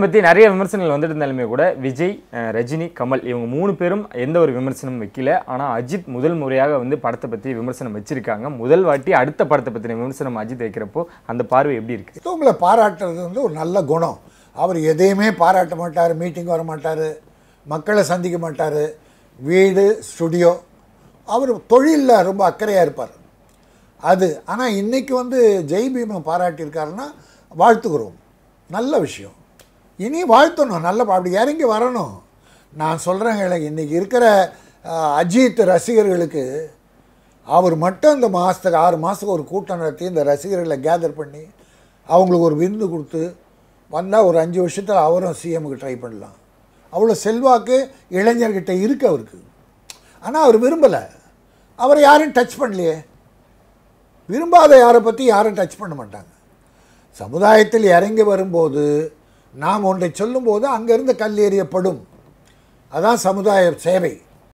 பற்றி நிறைய விமர்சனங்கள் வந்துட்டு இருந்தாலுமே கூட விஜய் ரஜினி கமல் இவங்க மூணு பேரும் எந்த ஒரு விமர்சனமும் வைக்கல ஆனால் அஜித் முதல் முறையாக வந்து படத்தை பற்றி விமர்சனம் வச்சிருக்காங்க முதல் வாட்டி அடுத்த படத்தை பற்றின விமர்சனம் அஜித் வைக்கிறப்போ அந்த பார்வை எப்படி இருக்கு உங்களை பாராட்டுறது வந்து ஒரு நல்ல குணம் அவர் எதையுமே பாராட்ட மாட்டார் மீட்டிங் வர மாட்டார் மக்களை சந்திக்க மாட்டார் வீடு ஸ்டுடியோ அவர் தொழிலில் ரொம்ப அக்கறையாக இருப்பார் அது ஆனால் இன்றைக்கி வந்து ஜெய் பீமை பாராட்டியிருக்காருன்னா வாழ்த்துக்கிறோம் நல்ல விஷயம் இனி வாழ்த்தணும் நல்ல அப்படி இறங்கி வரணும் நான் சொல்கிறேங்க இன்றைக்கி இருக்கிற அஜித் ரசிகர்களுக்கு அவர் மட்டும் இந்த மாதத்துக்கு ஆறு மாதத்துக்கு ஒரு கூட்டம் நடத்தி இந்த ரசிகர்களை கேதர் பண்ணி அவங்களுக்கு ஒரு விருந்து கொடுத்து வந்தால் ஒரு அஞ்சு வருஷத்தில் அவரும் சிஎமுக்கு ட்ரை பண்ணலாம் அவ்வளோ செல்வாக்கு இளைஞர்கிட்ட இருக்கு அவருக்கு ஆனால் அவர் விரும்பலை அவரை யாரும் டச் பண்ணலையே விரும்பாத யாரை பற்றி யாரும் டச் பண்ண மாட்டாங்க சமுதாயத்தில் இறங்கி வரும்போது நாம் ஒன்றை சொல்லும்போது அங்கிருந்து கல் எறியப்படும் அதான் சமுதாய சேவை